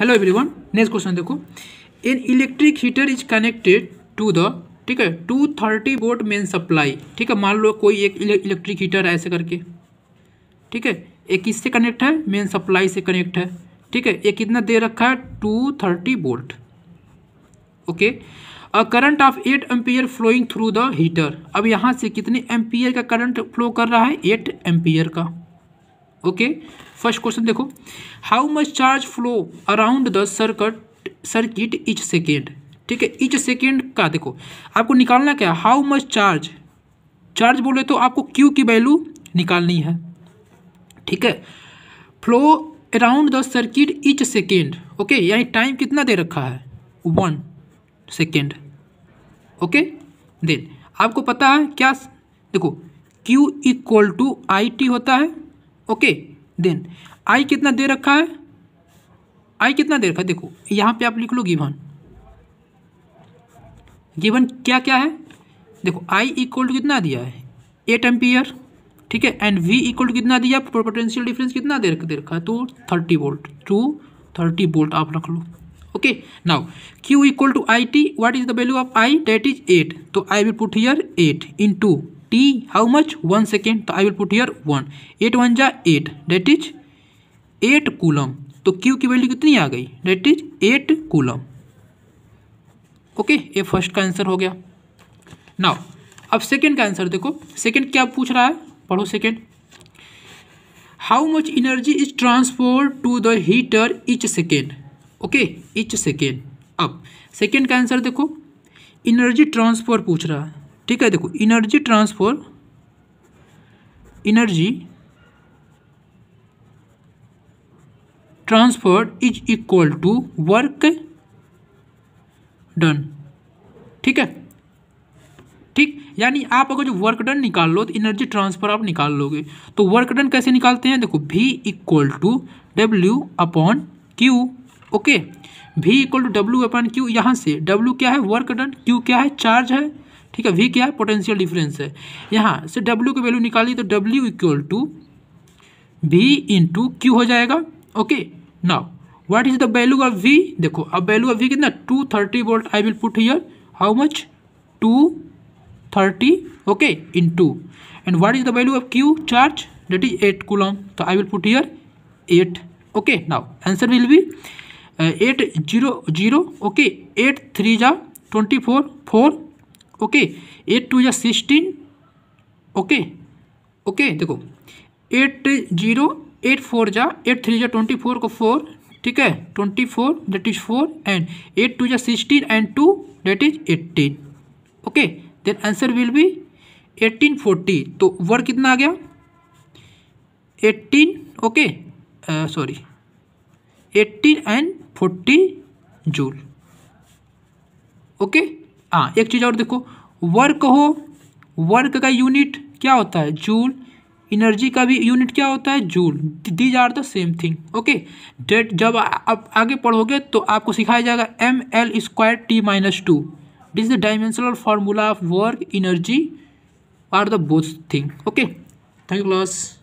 Hello everyone next question देखो an electric heater is connected to the ठीक है two thirty volt main supply ठीक है मान लो कोई एक इलेक्ट्रिक हीटर ऐसे करके ठीक है एक किससे कनेक्ट है मेन सप्लाई से कनेक्ट है ठीक है ये कितना दे रखा है two thirty volt okay a current of eight ampere flowing through the heater अब यहाँ से कितने एम्पियर का करंट फ्लो कर रहा है एट एम्पियर का ओके okay? फर्स्ट क्वेश्चन देखो how much charge flow around the circuit circuit each second ठीक है इच सेकेंड का देखो आपको निकालना क्या हाउ मच चार्ज चार्ज बोले तो आपको क्यू की वैल्यू निकालनी है ठीक है flow around the circuit each second okay यानी टाइम कितना दे रखा है वन सेकेंड ओके देन आपको पता है क्या देखो Q equal to I T होता है ओके देन आई कितना दे रखा है आई कितना दे रखा है देखो यहाँ पे आप लिख लो गिवन गिवन क्या क्या है देखो आई इक्वल टू कितना दिया है एट एम्पियर ठीक है एंड वी इक्वल टू कितना दिया पोटेंशियल डिफरेंस कितना दे रखा दे रखा है तो थर्टी वोल्ट टू तो थर्टी वोल्ट आप रख लो okay now Q equal to I T what is the value of I that is eight तो I will put here eight into t how much 1 second तो I will put here 1 8 one जा eight that is eight coulomb तो q की value कितनी आ गई that is eight coulomb okay ये first का आंसर हो गया नाउ अब सेकेंड का आंसर देखो सेकेंड क्या पूछ रहा है पढ़ो second how much energy is transferred to the heater each second okay each second अब सेकेंड का आंसर देखो इनर्जी ट्रांसफर पूछ रहा है ठीक है देखो energy transfer energy transfer is equal to work done ठीक है ठीक यानी आप अगर जो वर्क डन निकाल लो तो एनर्जी ट्रांसफर आप निकाल लोगे तो वर्क डन कैसे निकालते हैं देखो V equal to W upon Q okay V equal to W upon Q यहाँ से डब्ल्यू क्या है वर्क डन क्यू क्या है चार्ज है ठीक है वी क्या है पोटेंशियल डिफरेंस है यहाँ से डब्ल्यू की वैल्यू निकाली तो W equal to V into Q हो जाएगा okay now what is the value of V देखो अब वैल्यू ऑफ वी कितना two thirty volt I will put here how much two thirty okay into and what is the value of Q charge that is eight coulomb तो I will put here eight okay now answer will be eight zero zero okay eight three जा twenty four four okay eight two या sixteen okay okay देखो eight zero eight four जा eight three जा twenty four को four ठीक है twenty four that is four and eight two या sixteen and two that is eighteen okay then answer will be eighteen forty तो work कितना आ गया eighteen okay sorry eighteen and forty joule okay हाँ एक चीज़ और देखो वर्क हो वर्क का यूनिट क्या होता है जूल एनर्जी का भी यूनिट क्या होता है joule these are the same thing okay that जब आप आगे पढ़ोगे तो आपको सिखाया जाएगा M L square T minus two this is the dimensional formula of work energy are the both thing okay thank you class